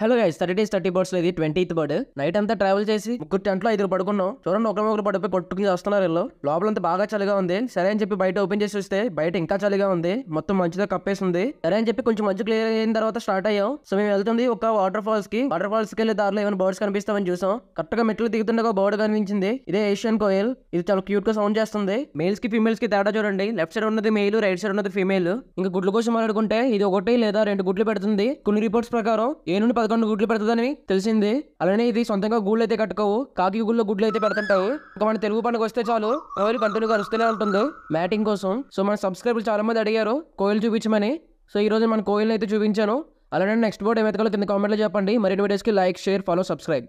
hello guys thirty days thirty birds ఇది twentieth bird night అంతా travel చేసి ముగ్గురు టెంట్లో ఐదు పడుకున్నాం చూడండి ఒకరి ఒకరు పడిపోయి కొట్టుకుని వస్తున్నారు లోపల అంతా బాగా చలిగా ఉంది సరే అని చెప్పి బయట ఓపెన్ చేసి చూస్తే బయట ఇంకా చలిగా ఉంది మొత్తం మంచుతో కప్పేసింది సరే అని చెప్పి కొంచెం మంచి క్లియర్ అయిన తర్వాత స్టార్ట్ అయ్యాం సో మేము వెళ్తుంది ఒక వాటర్ ఫాల్స్ కి వాటర్ ఫాల్స్ కి వెళ్ళే దారిలో ఏమైనా బర్డ్స్ కనిపిస్తామని చూసాం కరెక్ట్ గా మెట్లు దిగుతుండగా బర్డ్ కనిపించింది ఇదే ఏషియన్ కోయల్ ఇది చాలా క్యూట్ గా సౌండ్ చేస్తుంది మేల్స్ కి ఫీమేల్స్ కి తేడా చూడండి లెఫ్ట్ సైడ్ ఉన్నది మేల్ రైట్ సైడ్ ఉన్నది ఫీమేల్ ఇంకా గుడ్ల కోసం మాట్లాడుకుంటే ఇది ఒకటి లేదా రెండు గుడ్లు పెడుతుంది కొన్ని రిపోర్ట్స్ ప్రకారం ఏ నుండి పదకొండు గుడ్లు పెడుతుందని తెలిసింది అలానే ఇది సొంతంగా గూళ్ళు అయితే కట్టుకోవు కాకి గుళ్ళో గుడ్లు అయితే పెడుతుంటావు ఇంకా మన తెలుగు పండుగ వస్తే చాలు ఎవరి పంతులు కలుస్తూనే ఉంటుంది మ్యాటింగ్ కోసం సో మన సబ్స్క్రైబర్లు చాలా మంది అడిగారు కోయిలు చూపించమని సో ఈ రోజు మన కోయిల్ని అయితే చూపించాను అలానే నెక్స్ట్ బోర్డు ఏమైతే కింద కామెంట్లో చెప్పండి మరిన్ని వీడియోస్కి లైక్ షేర్ ఫాలో సబ్స్క్రైబ్